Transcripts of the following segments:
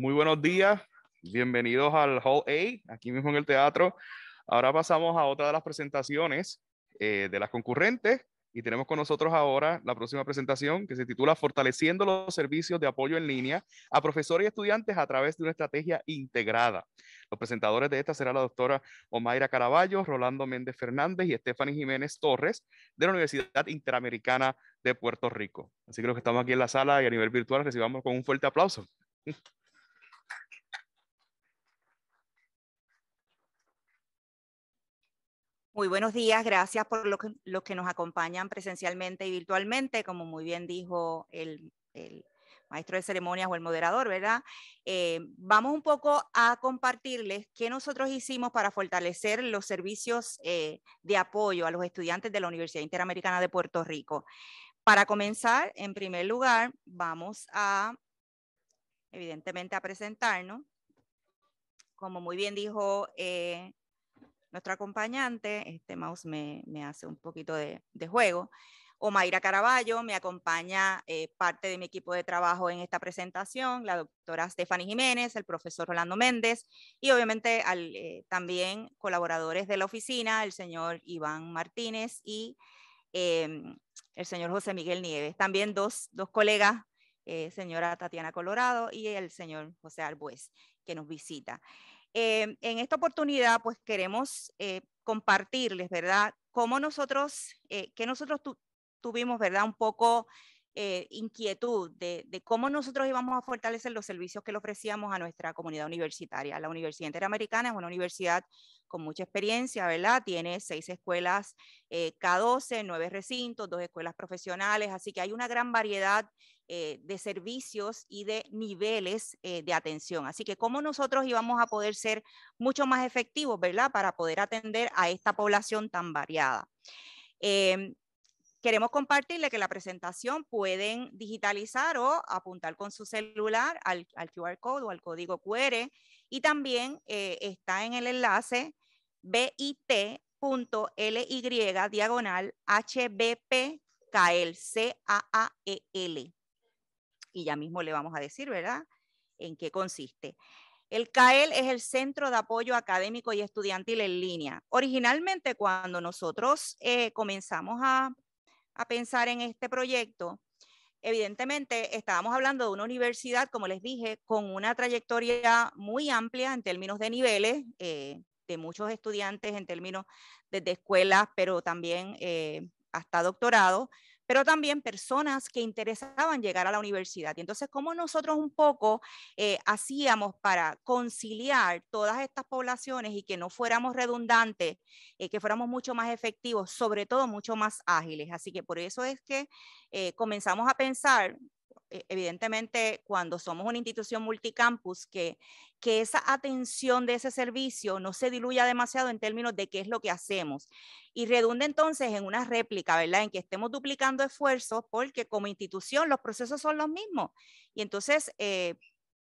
Muy buenos días, bienvenidos al Hall A, aquí mismo en el teatro. Ahora pasamos a otra de las presentaciones eh, de las concurrentes y tenemos con nosotros ahora la próxima presentación que se titula Fortaleciendo los servicios de apoyo en línea a profesores y estudiantes a través de una estrategia integrada. Los presentadores de esta serán la doctora Omaira Caraballo, Rolando Méndez Fernández y Estefany Jiménez Torres de la Universidad Interamericana de Puerto Rico. Así que los que estamos aquí en la sala y a nivel virtual recibamos con un fuerte aplauso. Muy buenos días, gracias por los que nos acompañan presencialmente y virtualmente, como muy bien dijo el, maestro de ceremonias o el moderador, ¿verdad? Eh, vamos un poco a compartirles qué nosotros hicimos para fortalecer los servicios eh, de apoyo a los estudiantes de la Universidad Interamericana de Puerto Rico. Para comenzar, en primer lugar, vamos a, evidentemente, a presentarnos. Como muy bien dijo eh, nuestro acompañante, este mouse me, hace un poquito de, juego. Omaira Caraballo me acompaña eh, parte de mi equipo de trabajo en esta presentación, la doctora Stephanie Jiménez, el profesor Rolando Méndez y obviamente al, eh, también colaboradores de la oficina, el señor Iván Martínez y em, el señor José Miguel Nieves. También dos, dos colegas, eh, señora Tatiana Colorado y el señor José Albués que nos visita. Eh, en esta oportunidad, pues queremos eh, compartirles, ¿verdad? Cómo nosotros, eh, que nosotros tuvimos, ¿verdad? Un poco eh, inquietud de, cómo nosotros íbamos a fortalecer los servicios que le ofrecíamos a nuestra comunidad universitaria. La Universidad Interamericana es una universidad con mucha experiencia, ¿verdad? Tiene seis escuelas eh, K12, nueve recintos, dos escuelas profesionales, así que hay una gran variedad eh, de servicios y de niveles eh, de atención. Así que cómo nosotros íbamos a poder ser mucho más efectivos, ¿verdad? Para poder atender a esta población tan variada. Eh, Queremos compartirle que la presentación pueden digitalizar o apuntar con su celular al, QR code o al código QR y también eh, está en el enlace bit.ly diagonal hbp e Y ya mismo le vamos a decir, ¿verdad?, en qué consiste. El CAEL es el Centro de Apoyo Académico y Estudiantil en Línea. Originalmente, cuando nosotros eh, comenzamos a a pensar en este proyecto, evidentemente estábamos hablando de una universidad, como les dije, con una trayectoria muy amplia en términos de niveles, eh, de muchos estudiantes en términos de escuelas, pero también eh, hasta doctorado, pero también personas que interesaban llegar a la universidad. Y entonces, ¿cómo nosotros un poco eh, hacíamos para conciliar todas estas poblaciones y que no fuéramos redundantes, eh, que fuéramos mucho más efectivos, sobre todo mucho más ágiles? Así que por eso es que eh, comenzamos a pensar e, evidentemente cuando somos una institución multicampus, que, que esa atención de ese servicio no se diluya demasiado en términos de qué es lo que hacemos. Y redunda entonces en una réplica, ¿verdad? En que estemos duplicando esfuerzos porque como institución los procesos son los mismos. Y entonces, eh,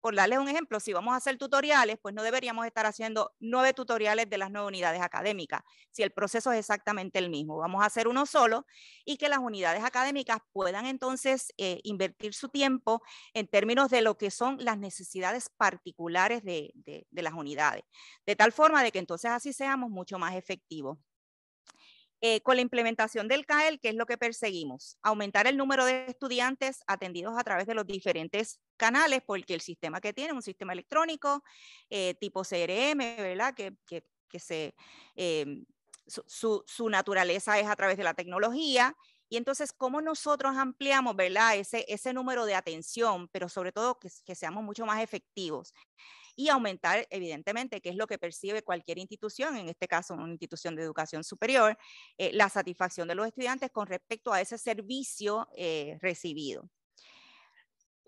por darles un ejemplo, si vamos a hacer tutoriales, pues no deberíamos estar haciendo nueve tutoriales de las nueve unidades académicas, si el proceso es exactamente el mismo. Vamos a hacer uno solo y que las unidades académicas puedan entonces eh, invertir su tiempo en términos de lo que son las necesidades particulares de, las unidades, de tal forma de que entonces así seamos mucho más efectivos. Eh, con la implementación del CAEL, ¿qué es lo que perseguimos? Aumentar el número de estudiantes atendidos a través de los diferentes canales porque el sistema que tiene un sistema electrónico eh, tipo CRM, ¿verdad? Que, que, que em, su, naturaleza es a través de la tecnología. Y entonces, ¿cómo nosotros ampliamos, ¿verdad? Ese, ese número de atención, pero sobre todo que, seamos mucho más efectivos y aumentar, evidentemente, que es lo que percibe cualquier institución, en este caso una institución de educación superior, eh, la satisfacción de los estudiantes con respecto a ese servicio eh, recibido.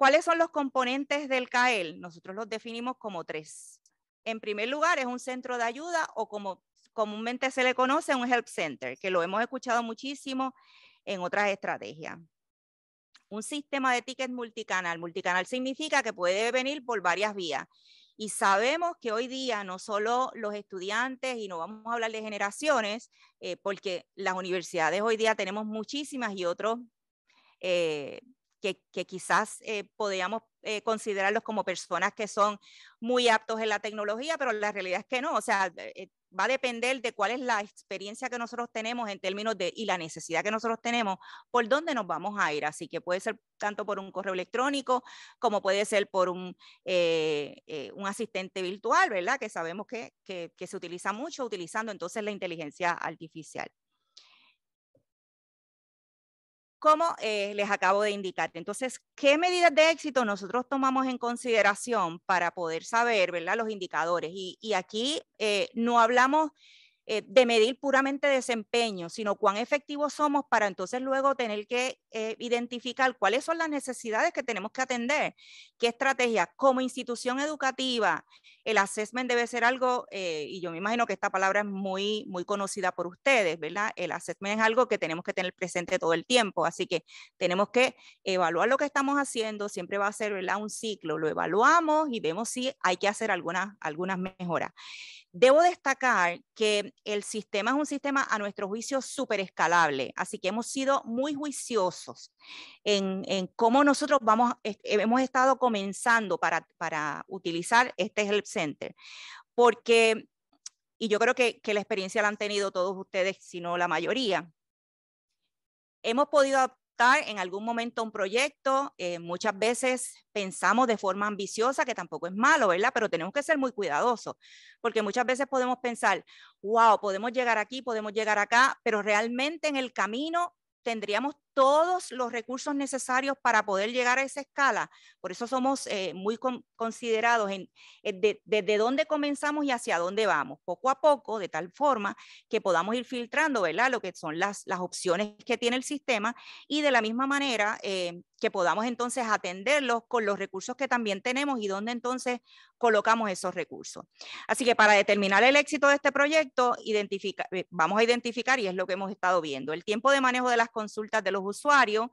¿Cuáles son los componentes del CAEL? Nosotros los definimos como tres. En primer lugar, es un centro de ayuda o como comúnmente se le conoce un help center, que lo hemos escuchado muchísimo en otras estrategias. Un sistema de tickets multicanal. Multicanal significa que puede venir por varias vías. Y sabemos que hoy día no solo los estudiantes, y no vamos a hablar de generaciones, eh, porque las universidades hoy día tenemos muchísimas y otros eh, que, quizás eh, podríamos eh, considerarlos como personas que son muy aptos en la tecnología, pero la realidad es que no, o sea, eh, va a depender de cuál es la experiencia que nosotros tenemos en términos de y la necesidad que nosotros tenemos, por dónde nos vamos a ir. Así que puede ser tanto por un correo electrónico como puede ser por un, asistente virtual, ¿verdad? Que sabemos que se utiliza mucho utilizando entonces la inteligencia artificial como eh, les acabo de indicar. Entonces, ¿qué medidas de éxito nosotros tomamos en consideración para poder saber, Los indicadores. Y, aquí eh, no hablamos eh, de medir puramente desempeño, sino cuán efectivos somos para entonces luego tener que identificar cuáles son las necesidades que tenemos que atender, qué estrategias como institución educativa el assessment debe ser algo, eh, y yo me imagino que esta palabra es muy, muy conocida por ustedes, ¿verdad? El assessment es algo que tenemos que tener presente todo el tiempo, así que tenemos que evaluar lo que estamos haciendo, siempre va a ser, ¿verdad? Un ciclo, lo evaluamos y vemos si hay que hacer algunas, algunas mejoras. Debo destacar que el sistema es un sistema a nuestro juicio súper escalable, así que hemos sido muy juiciosos en, en cómo nosotros vamos, hemos estado comenzando para, para utilizar este el center, porque, y yo creo que, la experiencia la han tenido todos ustedes, sino la mayoría, hemos podido adaptar en algún momento un proyecto, eh, muchas veces pensamos de forma ambiciosa, que tampoco es malo, ¿verdad? Pero tenemos que ser muy cuidadosos, porque muchas veces podemos pensar, wow, podemos llegar aquí, podemos llegar acá, pero realmente en el camino tendríamos todos los recursos necesarios para poder llegar a esa escala. Por eso somos eh, muy considerados en, eh, desde dónde comenzamos y hacia dónde vamos, poco a poco, de tal forma que podamos ir filtrando, ¿verdad? Lo que son las, las opciones que tiene el sistema y de la misma manera eh, que podamos entonces atenderlos con los recursos que también tenemos y dónde entonces colocamos esos recursos. Así que para determinar el éxito de este proyecto, vamos a identificar, y es lo que hemos estado viendo, el tiempo de manejo de las consultas de los usuario usuarios.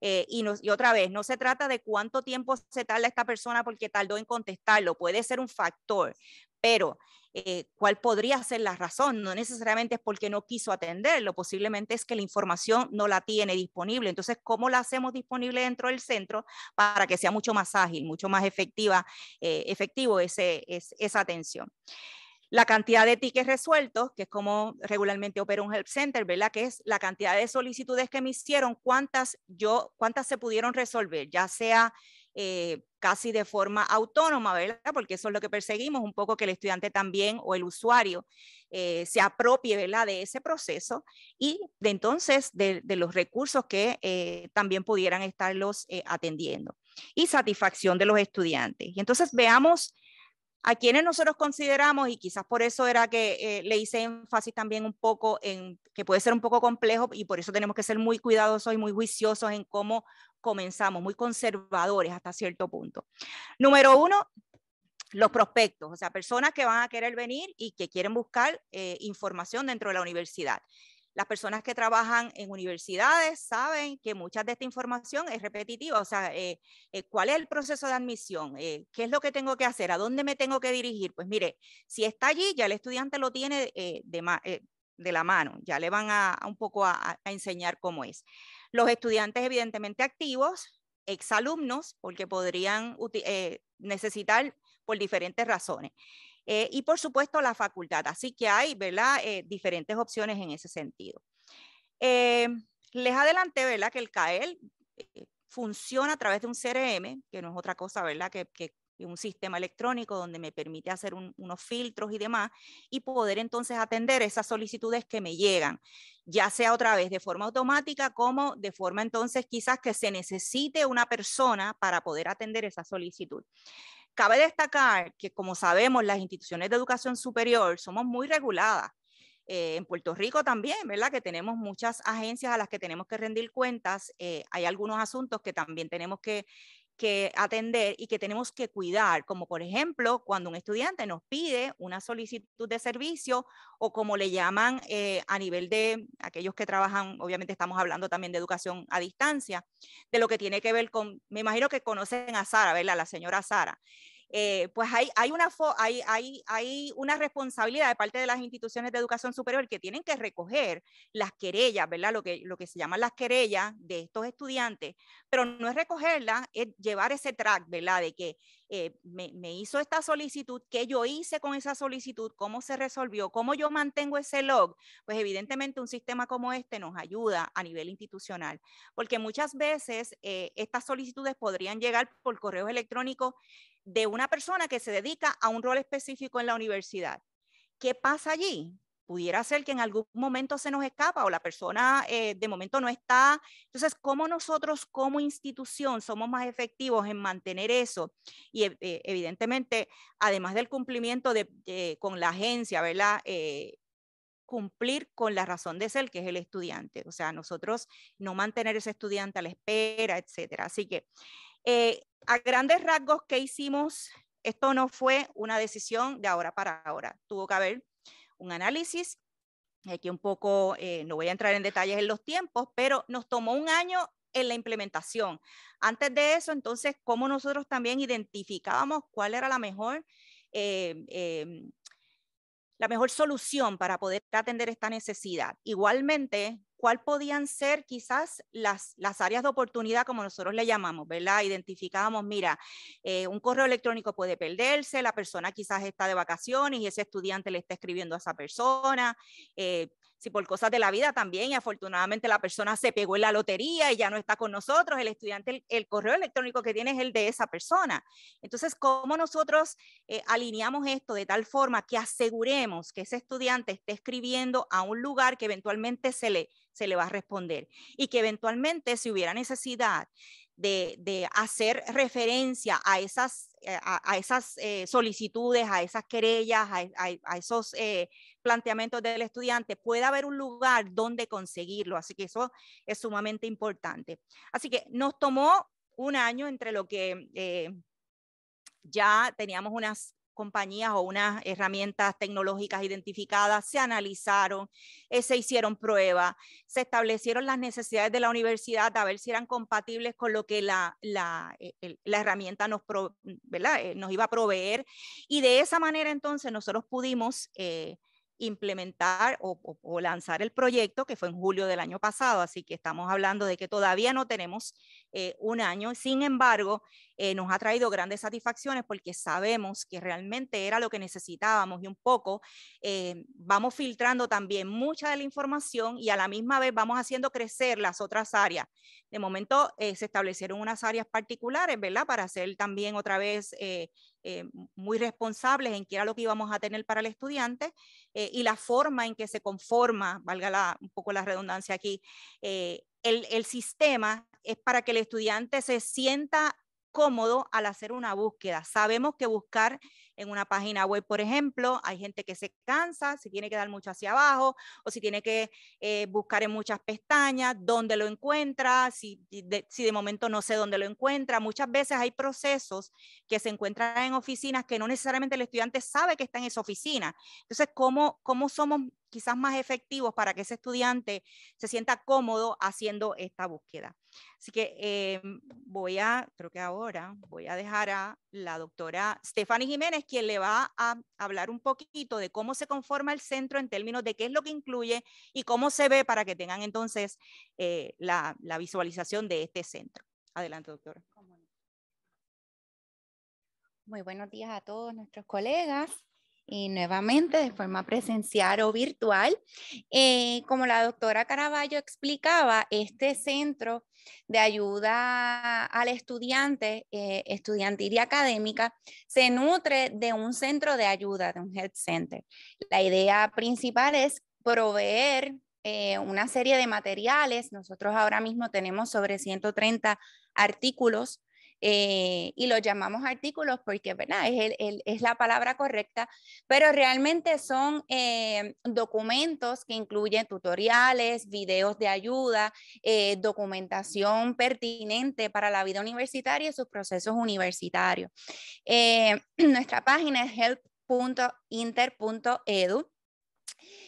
Eh, y, otra vez, no se trata de cuánto tiempo se tarda esta persona porque tardó en contestarlo, puede ser un factor, pero eh, cuál podría ser la razón, no necesariamente es porque no quiso atenderlo, posiblemente es que la información no la tiene disponible. Entonces, ¿cómo la hacemos disponible dentro del centro para que sea mucho más ágil, mucho más efectiva, eh, efectivo esa atención? la cantidad de tickets resueltos, que es como regularmente opera un help center, ¿verdad? Que es la cantidad de solicitudes que me hicieron, cuántas yo, cuántas se pudieron resolver, ya sea eh, casi de forma autónoma, ¿verdad? Porque eso es lo que perseguimos, un poco que el estudiante también o el usuario eh, se apropie, ¿verdad? De ese proceso y de entonces de, los recursos que eh, también pudieran estarlos atendiendo y satisfacción de los estudiantes. Y entonces veamos a quienes nosotros consideramos, y quizás por eso era que eh, le hice énfasis también un poco en que puede ser un poco complejo y por eso tenemos que ser muy cuidadosos y muy juiciosos en cómo comenzamos, muy conservadores hasta cierto punto. Número uno, los prospectos, o sea, personas que van a querer venir y que quieren buscar eh, información dentro de la universidad. Las personas que trabajan en universidades saben que mucha de esta información es repetitiva, o sea, eh, eh, ¿cuál es el proceso de admisión? Eh, ¿Qué es lo que tengo que hacer? ¿A dónde me tengo que dirigir? Pues mire, si está allí, ya el estudiante lo tiene de, la mano, ya le van a, un poco a, enseñar cómo es. Los estudiantes evidentemente activos, exalumnos, porque podrían necesitar por diferentes razones. Eh, y por supuesto la facultad. Así que hay, ¿verdad? Eh, diferentes opciones en ese sentido. Eh, les adelanté, ¿verdad? Que el CAEL funciona a través de un CRM, que no es otra cosa, ¿verdad? Que, un sistema electrónico donde me permite hacer unos filtros y demás y poder entonces atender esas solicitudes que me llegan, ya sea otra vez de forma automática como de forma entonces quizás que se necesite una persona para poder atender esa solicitud. Cabe destacar que, como sabemos, las instituciones de educación superior somos muy reguladas. Eh, en Puerto Rico también, ¿verdad? Que tenemos muchas agencias a las que tenemos que rendir cuentas. Eh, hay algunos asuntos que también tenemos que que atender y que tenemos que cuidar, como por ejemplo cuando un estudiante nos pide una solicitud de servicio o como le llaman eh, a nivel de aquellos que trabajan, obviamente estamos hablando también de educación a distancia, de lo que tiene que ver con, me imagino que conocen a Sara, ¿verdad? La señora Sara. Eh, pues hay, hay, una hay, hay, hay una responsabilidad de parte de las instituciones de educación superior que tienen que recoger las querellas, ¿verdad? Lo que, lo que se llaman las querellas de estos estudiantes, pero no es recogerlas, es llevar ese track, ¿verdad? De que eh, me, hizo esta solicitud, qué yo hice con esa solicitud, cómo se resolvió, cómo yo mantengo ese log. Pues evidentemente un sistema como este nos ayuda a nivel institucional, porque muchas veces eh, estas solicitudes podrían llegar por correos electrónicos de una persona que se dedica a un rol específico en la universidad. ¿Qué pasa allí? Pudiera ser que en algún momento se nos escapa o la persona eh, de momento no está. Entonces, ¿cómo nosotros como institución somos más efectivos en mantener eso? Y eh, eh, evidentemente, además del cumplimiento de, con la agencia, ¿verdad? cumplir con la razón de ser, que es el estudiante. O sea, nosotros no mantener ese estudiante a la espera, etcétera. Así que a grandes rasgos, ¿qué hicimos? Esto no fue una decisión de ahora para ahora. Tuvo que haber un análisis. Aquí un poco, eh, no voy a entrar en detalles en los tiempos, pero nos tomó un año en la implementación. Antes de eso, entonces, cómo nosotros también identificábamos cuál era la mejor, eh, em, la mejor solución para poder atender esta necesidad. Igualmente, cuál podían ser quizás las, áreas de oportunidad, como nosotros le llamamos, ¿verdad? Identificábamos, mira, eh, un correo electrónico puede perderse, la persona quizás está de vacaciones y ese estudiante le está escribiendo a esa persona, eh, si por cosas de la vida también, y afortunadamente la persona se pegó en la lotería y ya no está con nosotros, el estudiante, el, correo electrónico que tiene es el de esa persona. Entonces, ¿cómo nosotros eh, alineamos esto de tal forma que aseguremos que ese estudiante esté escribiendo a un lugar que eventualmente se le, se le va a responder y que eventualmente si hubiera necesidad de, hacer referencia a esas, eh, a, esas eh, solicitudes, a esas querellas, a, esos planteamiento del estudiante, puede haber un lugar donde conseguirlo. Así que eso es sumamente importante. Así que nos tomó un año entre lo que eh, ya teníamos unas compañías o unas herramientas tecnológicas identificadas, se analizaron, eh, se hicieron pruebas, se establecieron las necesidades de la universidad a ver si eran compatibles con lo que la, la, eh, la herramienta nos, nos iba a proveer. Y de esa manera entonces nosotros pudimos implementar o, lanzar el proyecto, que fue en julio del año pasado, así que estamos hablando de que todavía no tenemos eh, un año, sin embargo, eh, nos ha traído grandes satisfacciones porque sabemos que realmente era lo que necesitábamos y un poco eh, vamos filtrando también mucha de la información y a la misma vez vamos haciendo crecer las otras áreas. De momento se establecieron unas áreas particulares, ¿verdad? Para hacer también otra vez eh, muy responsables en qué era lo que íbamos a tener para el estudiante eh, y la forma en que se conforma, valga un poco la redundancia aquí, eh, el, el, sistema es para que el estudiante se sienta cómodo al hacer una búsqueda. Sabemos que buscar en una página web, por ejemplo, hay gente que se cansa, si tiene que dar mucho hacia abajo o si tiene que eh, buscar en muchas pestañas, dónde lo encuentra, si de, si de momento no sé dónde lo encuentra. Muchas veces hay procesos que se encuentran en oficinas que no necesariamente el estudiante sabe que está en esa oficina. Entonces, cómo somos quizás más efectivos para que ese estudiante se sienta cómodo haciendo esta búsqueda. Así que eh, voy a, creo que ahora voy a dejar a la doctora Stephanie Jiménez, quien le va a hablar un poquito de cómo se conforma el centro en términos de qué es lo que incluye y cómo se ve para que tengan entonces eh, la visualización de este centro. Adelante, doctora. Muy buenos días a todos nuestros colegas y nuevamente de forma presencial o virtual. Eh, como la doctora Caraballo explicaba, este centro de ayuda al estudiante, eh, estudiantil y académica, se nutre de un centro de ayuda, de un health center. La idea principal es proveer eh, una serie de materiales. Nosotros ahora mismo tenemos sobre 130 artículos eh, y los llamamos artículos porque Es, es, la palabra correcta, pero realmente son eh, documentos que incluyen tutoriales, videos de ayuda, eh, documentación pertinente para la vida universitaria y sus procesos universitarios. nuestra página es help.inter.edu.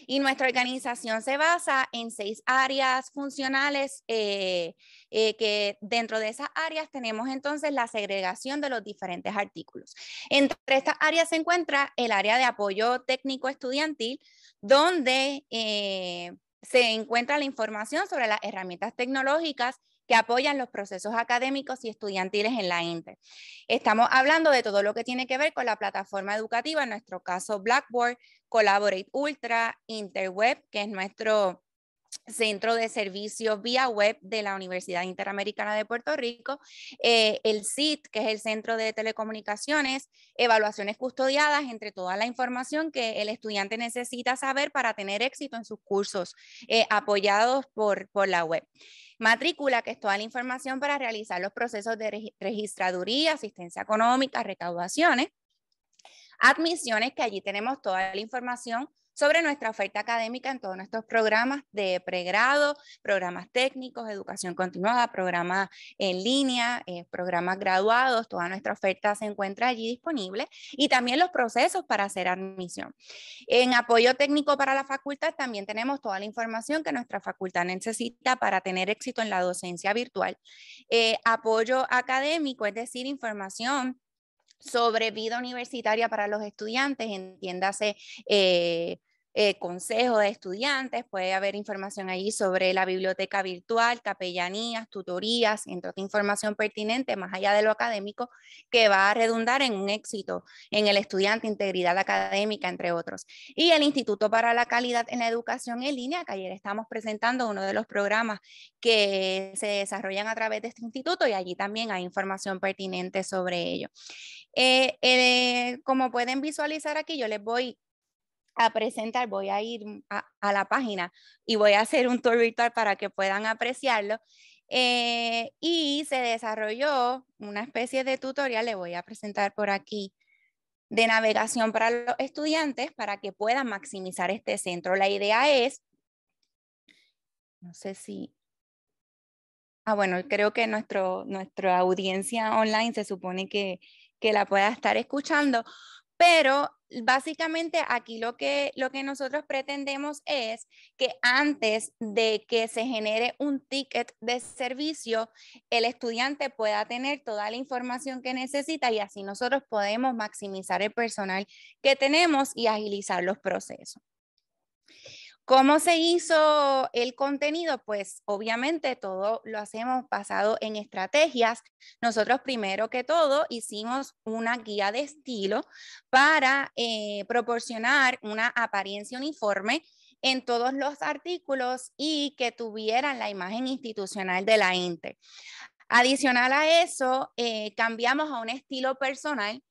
Y nuestra organización se basa en seis áreas funcionales eh, eh, que dentro de esas áreas tenemos entonces la segregación de los diferentes artículos. Entre estas áreas se encuentra el área de apoyo técnico estudiantil, donde eh, se encuentra la información sobre las herramientas tecnológicas que apoyan los procesos académicos y estudiantiles en la INTE. Estamos hablando de todo lo que tiene que ver con la plataforma educativa, en nuestro caso Blackboard, Collaborate Ultra, Interweb, que es nuestro centro de servicios vía web de la Universidad Interamericana de Puerto Rico, eh, el CIT, que es el Centro de Telecomunicaciones, evaluaciones custodiadas entre toda la información que el estudiante necesita saber para tener éxito en sus cursos eh, apoyados por, por la web. Matrícula, que es toda la información para realizar los procesos de registraduría, asistencia económica, recaudaciones admisiones, que allí tenemos toda la información sobre nuestra oferta académica en todos nuestros programas de pregrado, programas técnicos, educación continuada, programas en línea, eh, programas graduados, toda nuestra oferta se encuentra allí disponible y también los procesos para hacer admisión. En apoyo técnico para la facultad también tenemos toda la información que nuestra facultad necesita para tener éxito en la docencia virtual. Eh, apoyo académico, es decir, información sobre vida universitaria para los estudiantes, entiéndase eh, eh, consejo de estudiantes, puede haber información allí sobre la biblioteca virtual, capellanías, tutorías, entre otra información pertinente más allá de lo académico que va a redundar en un éxito en el estudiante, integridad académica, entre otros. Y el Instituto para la Calidad en la Educación en línea, que ayer estamos presentando uno de los programas que se desarrollan a través de este instituto y allí también hay información pertinente sobre ello. Eh, eh, como pueden visualizar aquí, yo les voy a presentar, voy a ir a, la página y voy a hacer un tour virtual para que puedan apreciarlo. Eh, y se desarrolló una especie de tutorial, le voy a presentar por aquí, de navegación para los estudiantes para que puedan maximizar este centro. La idea es, no sé si... Ah, bueno, creo que nuestro, nuestra audiencia online se supone que la pueda estar escuchando, pero básicamente aquí lo que, nosotros pretendemos es que antes de que se genere un ticket de servicio, el estudiante pueda tener toda la información que necesita y así nosotros podemos maximizar el personal que tenemos y agilizar los procesos. ¿Cómo se hizo el contenido? Pues obviamente todo lo hacemos basado en estrategias. Nosotros primero que todo hicimos una guía de estilo para eh, proporcionar una apariencia uniforme en todos los artículos y que tuvieran la imagen institucional de la Inte. Adicional a eso, eh, cambiamos a un estilo personal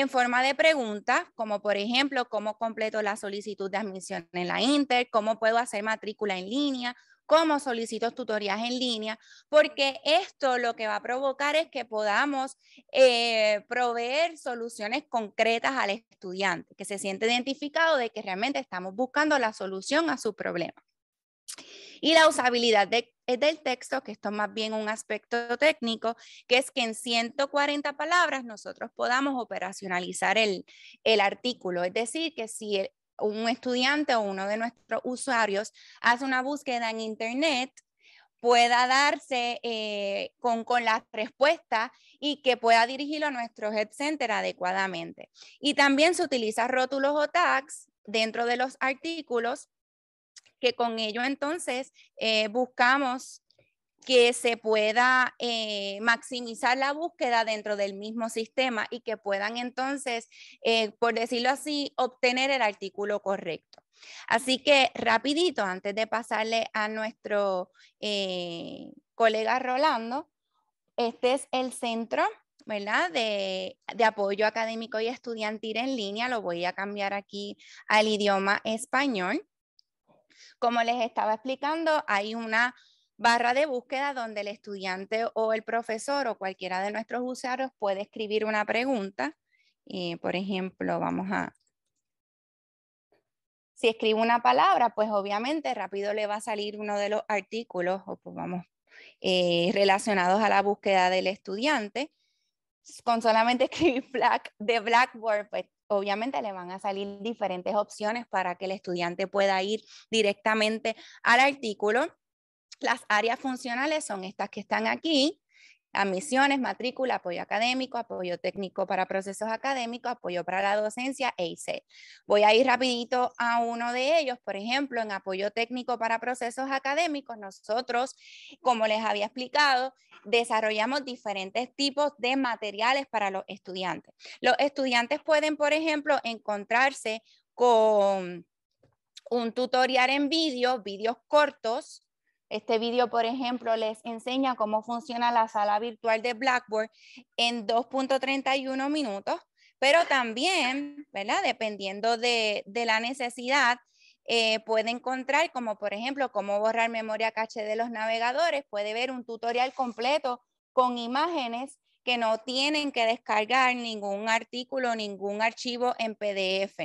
en forma de preguntas, como por ejemplo, cómo completo la solicitud de admisión en la Inter, cómo puedo hacer matrícula en línea, cómo solicito tutorías en línea, porque esto lo que va a provocar es que podamos eh, proveer soluciones concretas al estudiante, que se siente identificado de que realmente estamos buscando la solución a su problema. Y la usabilidad eh, del texto, que esto es más bien un aspecto técnico, que es que en 140 palabras nosotros podamos operacionalizar el, artículo. Es decir, que si un estudiante o uno de nuestros usuarios hace una búsqueda en Internet, pueda darse eh, con, la respuesta y que pueda dirigirlo a nuestro head center adecuadamente. Y también se utilizan rótulos o tags dentro de los artículos que con ello entonces eh, buscamos que se pueda eh, maximizar la búsqueda dentro del mismo sistema y que puedan entonces, eh, por decirlo así, obtener el artículo correcto. Así que rapidito, antes de pasarle a nuestro colega Rolando, este es el centro ¿verdad? De, de apoyo académico y estudiantil en línea. Lo voy a cambiar aquí al idioma español. Como les estaba explicando, hay una barra de búsqueda donde el estudiante o el profesor o cualquiera de nuestros usuarios puede escribir una pregunta. por ejemplo, vamos a... Si escribo una palabra, pues obviamente rápido le va a salir uno de los artículos pues, eh, relacionados a la búsqueda del estudiante. Con solamente escribir black, de Blackboard, pues obviamente le van a salir diferentes opciones para que el estudiante pueda ir directamente al artículo. Las áreas funcionales son estas que están aquí, admisiones, matrícula, apoyo académico, apoyo técnico para procesos académicos, apoyo para la docencia e IC. Voy a ir rapidito a uno de ellos, por ejemplo, en apoyo técnico para procesos académicos, nosotros, como les había explicado, desarrollamos diferentes tipos de materiales para los estudiantes. Los estudiantes pueden, por ejemplo, encontrarse con un tutorial en vídeo, vídeos cortos, este video, por ejemplo, les enseña cómo funciona la sala virtual de Blackboard en 2.31 minutos, pero también, Dependiendo de, la necesidad, eh, puede encontrar como, por ejemplo, cómo borrar memoria caché de los navegadores, puede ver un tutorial completo con imágenes que no tienen que descargar ningún artículo, ningún archivo en PDF.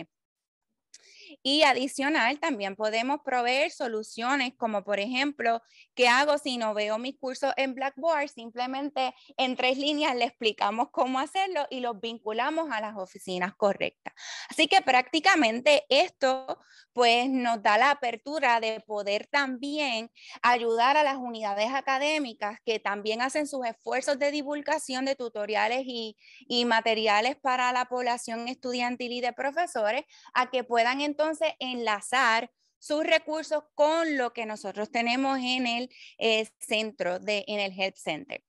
Y adicional, también podemos proveer soluciones como, por ejemplo, ¿qué hago si no veo mis cursos en Blackboard? Simplemente en tres líneas le explicamos cómo hacerlo y los vinculamos a las oficinas correctas. Así que prácticamente esto pues nos da la apertura de poder también ayudar a las unidades académicas que también hacen sus esfuerzos de divulgación de tutoriales y, y materiales para la población estudiantil y de profesores a que puedan entonces entonces enlazar sus recursos con lo que nosotros tenemos en el eh, centro, de, en el Help Center.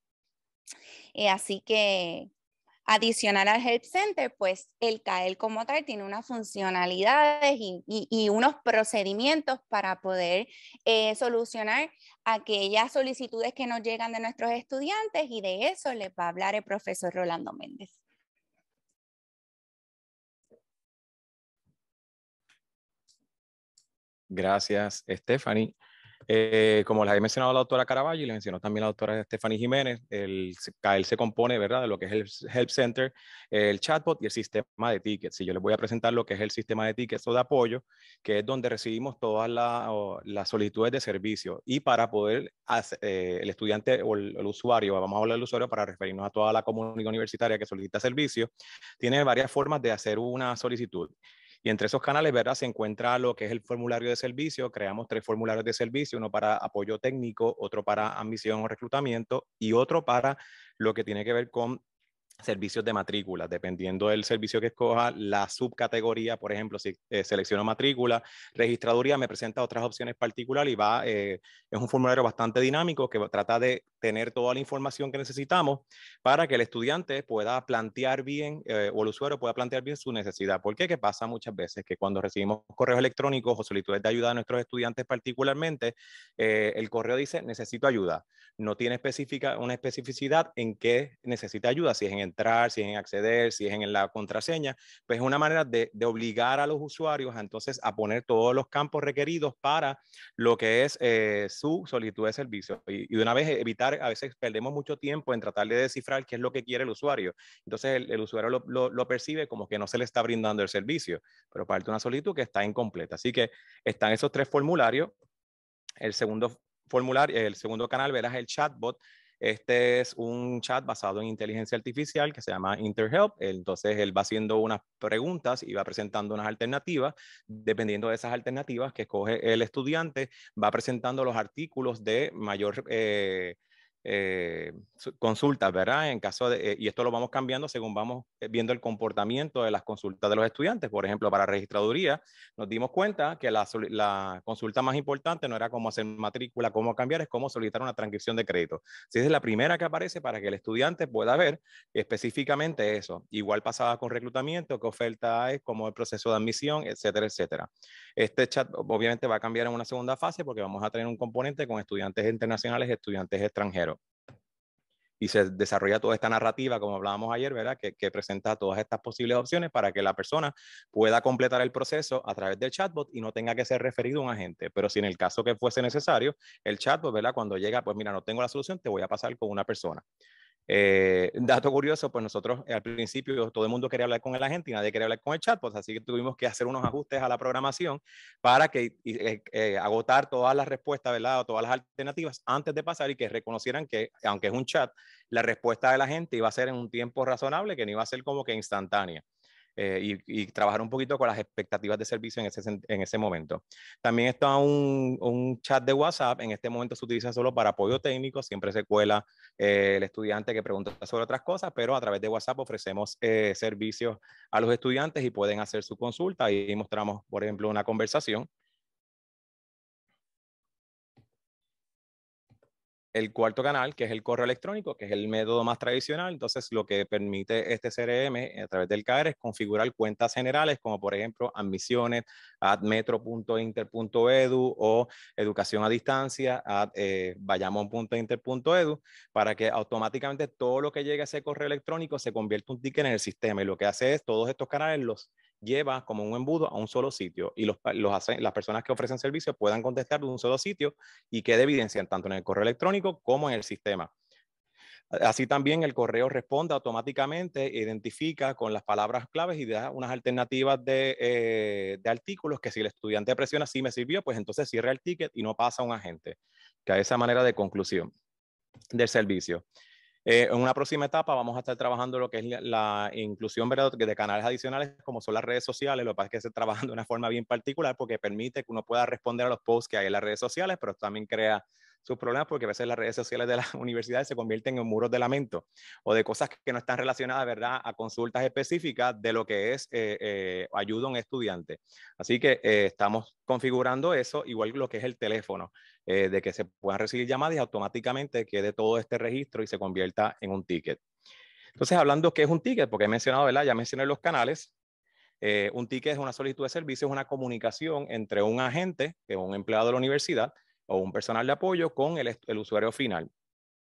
Eh, así que adicional al Help Center, pues el CAEL como tal tiene unas funcionalidades y, unos procedimientos para poder eh, solucionar aquellas solicitudes que nos llegan de nuestros estudiantes y de eso les va a hablar el profesor Rolando Méndez. Gracias, Stephanie. Eh, como les había mencionado la doctora Caraballo y le mencionó también la doctora Stephanie Jiménez, el CAEL se compone ¿verdad? de lo que es el Help Center, el chatbot y el sistema de tickets. Y yo les voy a presentar lo que es el sistema de tickets o de apoyo, que es donde recibimos todas las solicitudes de servicio. Y para poder, hacer, eh, el estudiante o el, el, usuario, vamos a hablar del usuario para referirnos a toda la comunidad universitaria que solicita servicio, tiene varias formas de hacer una solicitud. Y entre esos canales, ¿verdad? Se encuentra lo que es el formulario de servicio. Creamos tres formularios de servicio, uno para apoyo técnico, otro para admisión o reclutamiento y otro para lo que tiene que ver con servicios de matrícula, dependiendo del servicio que escoja, la subcategoría, por ejemplo, si eh, selecciono matrícula, registraduría me presenta otras opciones particulares y va, eh, es un formulario bastante dinámico que trata de tener toda la información que necesitamos para que el estudiante pueda plantear bien, eh, o el usuario pueda plantear bien su necesidad. ¿Por qué? Que pasa muchas veces que cuando recibimos correos electrónicos o solicitudes de ayuda a nuestros estudiantes particularmente, el correo dice necesito ayuda. No tiene específica, una especificidad en qué necesita ayuda, si es en entrar, si es en acceder, si es en la contraseña, pues es una manera de, obligar a los usuarios entonces a poner todos los campos requeridos para lo que es eh, su solicitud de servicio. Y, de una vez eh, evitar, a veces perdemos mucho tiempo en tratar de descifrar qué es lo que quiere el usuario. Entonces el, usuario lo, percibe como que no se le está brindando el servicio, pero parte una solicitud que está incompleta. Así que están esos tres formularios. El segundo formulario, el segundo canal verás el chatbot este es un chat basado en inteligencia artificial que se llama InterHelp. Entonces él va haciendo unas preguntas y va presentando unas alternativas. Dependiendo de esas alternativas que escoge el estudiante, va presentando los artículos de mayor... Eh, eh, consultas, ¿verdad? En caso de, eh, y esto lo vamos cambiando según vamos eh, viendo el comportamiento de las consultas de los estudiantes. Por ejemplo, para registraduría nos dimos cuenta que la, consulta más importante no era cómo hacer matrícula, cómo cambiar, es cómo solicitar una transcripción de crédito. Esa es la primera que aparece para que el estudiante pueda ver específicamente eso. Igual pasaba con reclutamiento, qué oferta es cómo el proceso de admisión, etcétera, etcétera. Este chat obviamente va a cambiar en una segunda fase porque vamos a tener un componente con estudiantes internacionales, estudiantes extranjeros y se desarrolla toda esta narrativa, como hablábamos ayer, ¿verdad? Que, presenta todas estas posibles opciones para que la persona pueda completar el proceso a través del chatbot y no tenga que ser referido a un agente. Pero si en el caso que fuese necesario, el chatbot, ¿verdad? Cuando llega, pues mira, no tengo la solución, te voy a pasar con una persona. Eh, dato curioso, pues nosotros eh, al principio todo el mundo quería hablar con la gente y nadie quería hablar con el chat, pues así que tuvimos que hacer unos ajustes a la programación para que eh, eh, agotar todas las respuestas, ¿verdad? O todas las alternativas antes de pasar y que reconocieran que, aunque es un chat, la respuesta de la gente iba a ser en un tiempo razonable, que no iba a ser como que instantánea. Eh, y, trabajar un poquito con las expectativas de servicio en ese, momento. También está un, chat de WhatsApp, en este momento se utiliza solo para apoyo técnico, siempre se cuela eh, el estudiante que pregunta sobre otras cosas, pero a través de WhatsApp ofrecemos eh, servicios a los estudiantes y pueden hacer su consulta y mostramos, por ejemplo, una conversación el cuarto canal, que es el correo electrónico, que es el método más tradicional. Entonces, lo que permite este CRM eh, a través del CAER e, es configurar cuentas generales, como por ejemplo admisiones at o educación a distancia at eh, para que automáticamente todo lo que llegue a ese correo electrónico se convierta un ticket en el sistema. Y lo que hace es todos estos canales los lleva como un embudo a un solo sitio y los, los las personas que ofrecen servicios puedan contestar de un solo sitio y quede evidencia tanto en el correo electrónico como en el sistema. Así también el correo responde automáticamente, identifica con las palabras claves y da unas alternativas eh, de, artículos que si el estudiante presiona, sí me sirvió, pues entonces cierra el ticket y no pasa a un agente, que a esa manera de conclusión del servicio. Eh, en una próxima etapa vamos a estar trabajando lo que es la, inclusión de canales adicionales como son las redes sociales. Lo que pasa es que se trabaja de una forma bien particular porque permite que uno pueda responder a los posts que hay en las redes sociales, pero también crea sus problemas porque a veces las redes sociales de las universidades se convierten en muros de lamento o de cosas que no están relacionadas, ¿verdad?, a consultas específicas de lo que es eh, eh, ayuda a un estudiante. Así que estamos configurando eso, igual lo que es el teléfono. Eh, de que se puedan recibir llamadas y automáticamente quede todo este registro y se convierta en un ticket. Entonces, hablando qué es un ticket, porque he mencionado, ¿verdad? Ya mencioné los canales. Eh, un ticket es una solicitud de servicio, es una comunicación entre un agente, que es un empleado de la universidad, o un personal de apoyo con el, el usuario final.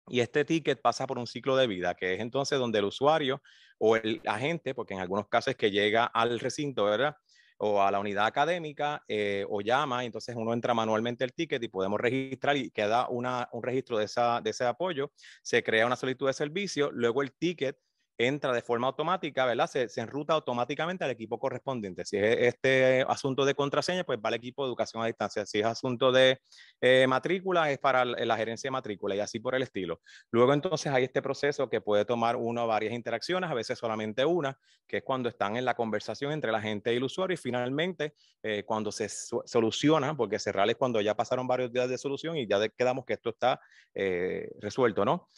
Y este ticket pasa por un ciclo de vida, que es entonces donde el usuario o el agente, porque en algunos casos que llega al recinto, ¿verdad? o a la unidad académica eh, o llama, entonces uno entra manualmente el ticket y podemos registrar y queda un registro de, de ese apoyo, se crea una solicitud de servicio, luego el ticket entra de forma automática, ¿verdad? Se, enruta automáticamente al equipo correspondiente. Si es este asunto de contraseña, pues va al equipo de educación a distancia. Si es asunto de eh, matrícula, es para la gerencia de matrícula y así por el estilo. Luego entonces hay este proceso que puede tomar una o varias interacciones, a veces solamente una, que es cuando están en la conversación entre la gente y el usuario y finalmente eh, cuando se soluciona, porque cerrar es cuando ya pasaron varios días de solución y ya quedamos que esto está eh, resuelto, ¿no?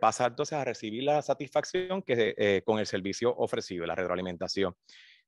Pasa entonces a recibir la satisfacción que eh, eh, con el servicio ofrecido, la retroalimentación.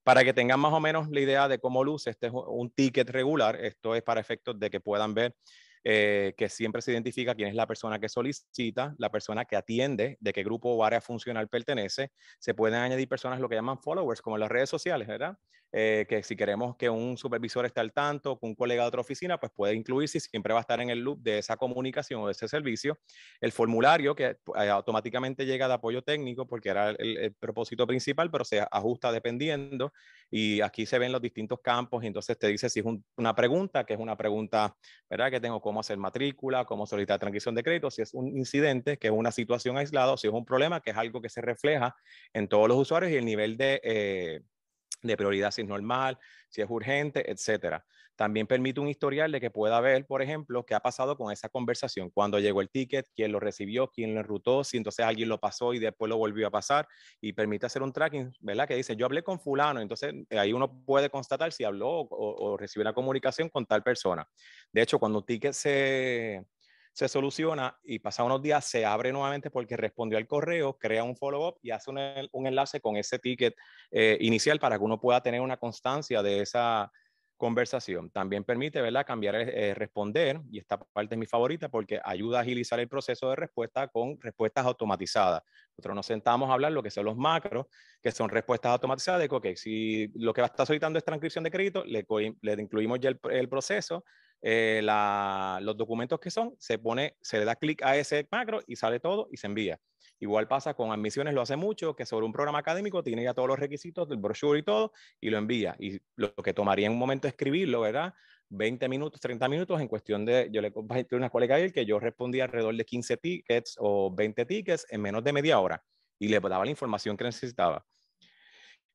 Para que tengan más o menos la idea de cómo luce, este es un ticket regular, esto es para efectos de que puedan ver eh, que siempre se identifica quién es la persona que solicita, la persona que atiende, de qué grupo o área funcional pertenece. Se pueden añadir personas lo que llaman followers, como en las redes sociales, ¿verdad? Eh, que si queremos que un supervisor esté al tanto, que un colega de otra oficina, pues puede incluirse y siempre va a estar en el loop de esa comunicación o de ese servicio. El formulario que eh, automáticamente llega de apoyo técnico, porque era el, propósito principal, pero se ajusta dependiendo y aquí se ven los distintos campos y entonces te dice si es una pregunta, que es una pregunta, ¿verdad? Que tengo cómo hacer matrícula, cómo solicitar transición de crédito, si es un incidente, que es una situación aislada, si es un problema, que es algo que se refleja en todos los usuarios y el nivel de... Eh, de prioridad si es normal, si es urgente, etcétera. También permite un historial de que pueda ver, por ejemplo, qué ha pasado con esa conversación, cuándo llegó el ticket, quién lo recibió, quién lo enrutó, si entonces alguien lo pasó y después lo volvió a pasar y permite hacer un tracking, ¿verdad? Que dice, yo hablé con fulano, entonces eh, ahí uno puede constatar si habló o, recibió una comunicación con tal persona. De hecho, cuando un ticket se, se soluciona y pasa unos días, se abre nuevamente porque respondió al correo, crea un follow-up y hace un, enlace con ese ticket eh, inicial para que uno pueda tener una constancia de esa conversación. También permite, ¿verdad?, cambiar, el eh, eh, responder, y esta parte es mi favorita porque ayuda a agilizar el proceso de respuesta con respuestas automatizadas. Nosotros nos sentamos a hablar lo que son los macros, que son respuestas automatizadas de que, si lo que va a estar solicitando es transcripción de crédito, le, incluimos ya el proceso, eh, los documentos que son, se pone, se le da clic a ese macro y sale todo y se envía. Igual pasa con admisiones, lo hace mucho, que sobre un programa académico tiene ya todos los requisitos del brochure y todo, y lo envía. Y lo que tomaría en un momento escribirlo, ¿verdad? 20 minutos, 30 minutos en cuestión de, yo le a una colega ayer que yo respondía alrededor de 15 tickets o 20 tickets en menos de media hora y le daba la información que necesitaba.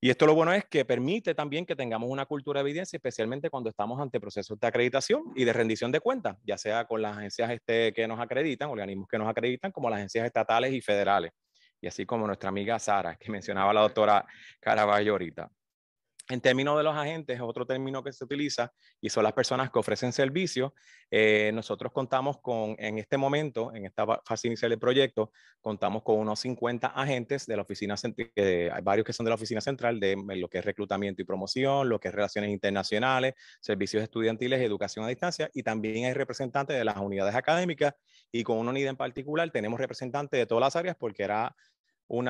Y esto lo bueno es que permite también que tengamos una cultura de evidencia, especialmente cuando estamos ante procesos de acreditación y de rendición de cuentas, ya sea con las agencias este, que nos acreditan, organismos que nos acreditan, como las agencias estatales y federales. Y así como nuestra amiga Sara, que mencionaba la doctora Caraballo ahorita. En términos de los agentes, otro término que se utiliza y son las personas que ofrecen servicios. Eh, nosotros contamos con, en este momento, en esta fase inicial del proyecto, contamos con unos 50 agentes de la oficina, central, eh, hay varios que son de la oficina central, de lo que es reclutamiento y promoción, lo que es relaciones internacionales, servicios estudiantiles, educación a distancia, y también hay representantes de las unidades académicas. Y con una unidad en particular tenemos representantes de todas las áreas porque era un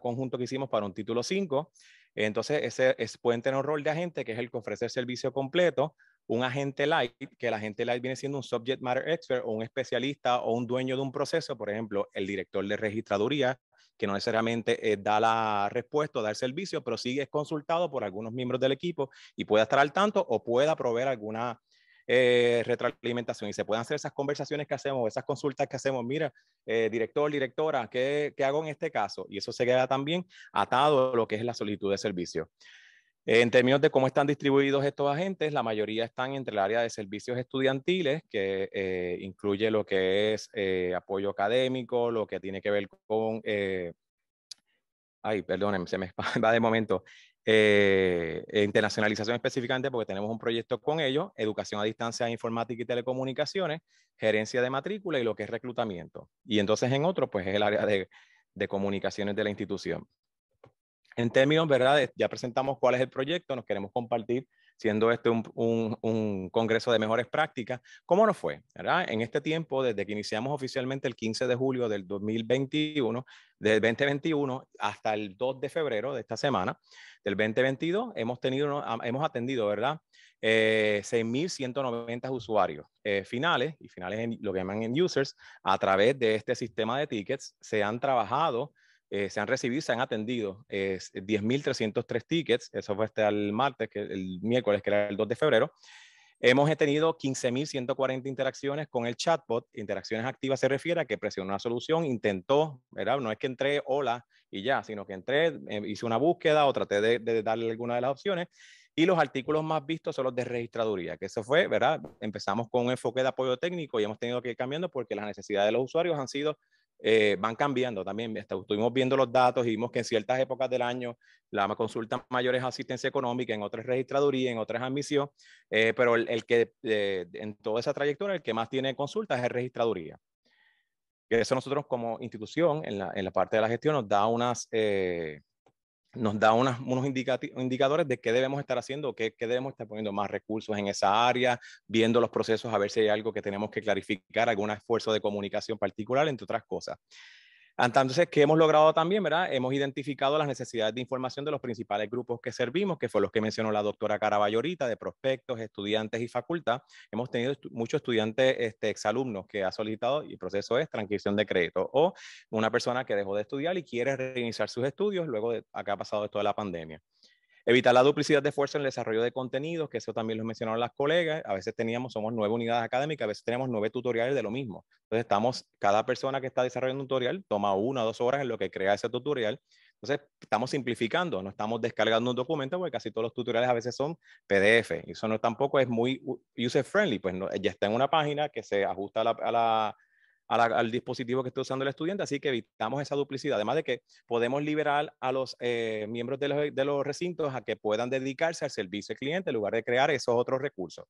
conjunto que hicimos para un título 5 entonces, ese, es, pueden tener un rol de agente, que es el que ofrece servicio completo, un agente light, que el agente light viene siendo un subject matter expert o un especialista o un dueño de un proceso, por ejemplo, el director de registraduría, que no necesariamente eh, da la respuesta o da el servicio, pero sí es consultado por algunos miembros del equipo y puede estar al tanto o pueda proveer alguna eh, retroalimentación y se pueden hacer esas conversaciones que hacemos, esas consultas que hacemos, mira, eh, director, directora, ¿qué, hago en este caso? Y eso se queda también atado a lo que es la solicitud de servicio. En términos de cómo están distribuidos estos agentes, la mayoría están entre el área de servicios estudiantiles, que eh, incluye lo que es apoyo académico, lo que tiene que ver con ay, perdónenme, se me va de momento, eh, eh, internacionalización específicamente porque tenemos un proyecto con ellos, educación a distancia, informática y telecomunicaciones, gerencia de matrícula y lo que es reclutamiento. Y entonces en otro, pues es el área de, de comunicaciones de la institución. En términos, ¿verdad? Ya presentamos cuál es el proyecto, nos queremos compartir siendo este un, congreso de mejores prácticas. ¿Cómo nos fue? En este tiempo, desde que iniciamos oficialmente el 15 de julio del 2021, del 2021 hasta el 2 de febrero de esta semana, del 2022, hemos, tenido, hemos atendido, ¿verdad? 6.190 eh, usuarios eh, finales y finales lo que llaman en users a través de este sistema de tickets. Se han trabajado eh, se han recibido, se han atendido 10.303 tickets, eso fue este el martes, que el miércoles, que era el 2 de febrero. Hemos tenido 15.140 interacciones con el chatbot. Interacciones activas se refiere a que presionó una solución, intentó, ¿verdad? No es que entré hola y ya, sino que entré, em, hice una búsqueda o traté de, de darle alguna de las opciones. Y los artículos más vistos son los de registraduría, que eso fue, ¿verdad? Empezamos con un enfoque de apoyo técnico y hemos tenido que ir cambiando porque las necesidades de los usuarios han sido eh, van cambiando también. Este, estuvimos viendo los datos y vimos que en ciertas épocas del año la consulta mayor es asistencia económica, en otras registraduría, en otras admisión, eh, pero el, que eh, en toda esa trayectoria el que más tiene consultas es registraduría. Eso nosotros como institución en la, en la parte de la gestión nos da unas, nos da unos indicadores de qué debemos estar haciendo, qué, qué, debemos estar poniendo más recursos en esa área, viendo los procesos a ver si hay algo que tenemos que clarificar, algún esfuerzo de comunicación particular, entre otras cosas. Entonces, ¿qué hemos logrado también? ¿verdad? Hemos identificado las necesidades de información de los principales grupos que servimos, que fue los que mencionó la doctora Caraballorita, de prospectos, estudiantes y facultad. Hemos tenido muchos estudiantes este, exalumnos que ha solicitado, y el proceso es transcripción de crédito, o una persona que dejó de estudiar y quiere reiniciar sus estudios luego de acá ha pasado esto de la pandemia. Evitar la duplicidad de esfuerzo en el desarrollo de contenidos, que eso también lo mencionaron las colegas. A veces teníamos, somos nueve unidades académicas, a veces tenemos nueve tutoriales de lo mismo. Entonces, estamos, cada persona que está desarrollando un tutorial toma una o dos horas en lo que crea ese tutorial. Entonces, estamos simplificando, no estamos descargando un documento porque casi todos los tutoriales a veces son PDF. Y eso no tampoco es muy user friendly, pues ya está en una página que se ajusta a la al dispositivo que esté usando el estudiante, así que evitamos esa duplicidad. Además de que podemos liberar a los eh, miembros de los, recintos a que puedan dedicarse al servicio al cliente en lugar de crear esos otros recursos.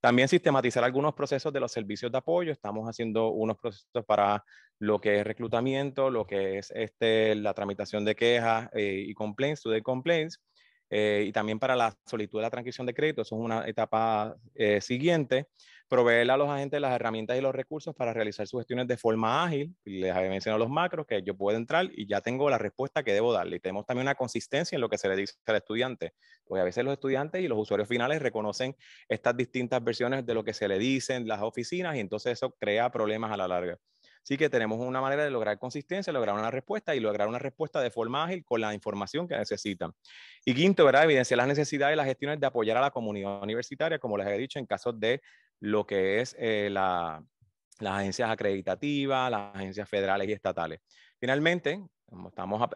También sistematizar algunos procesos de los servicios de apoyo. Estamos haciendo unos procesos para lo que es reclutamiento, lo que es este, la tramitación de quejas eh, y complaints, to complaints. Eh, y también para la solicitud de la transcripción de crédito, eso es una etapa eh, siguiente, proveer a los agentes las herramientas y los recursos para realizar sus gestiones de forma ágil, les había mencionado los macros, que yo puedo entrar y ya tengo la respuesta que debo darle, tenemos también una consistencia en lo que se le dice al estudiante, porque a veces los estudiantes y los usuarios finales reconocen estas distintas versiones de lo que se le dicen las oficinas, y entonces eso crea problemas a la larga. Así que tenemos una manera de lograr consistencia, lograr una respuesta y lograr una respuesta de forma ágil con la información que necesitan. Y quinto, verá Evidenciar las necesidades y las gestiones de apoyar a la comunidad universitaria, como les he dicho, en casos de lo que es eh, la, las agencias acreditativas, las agencias federales y estatales. Finalmente,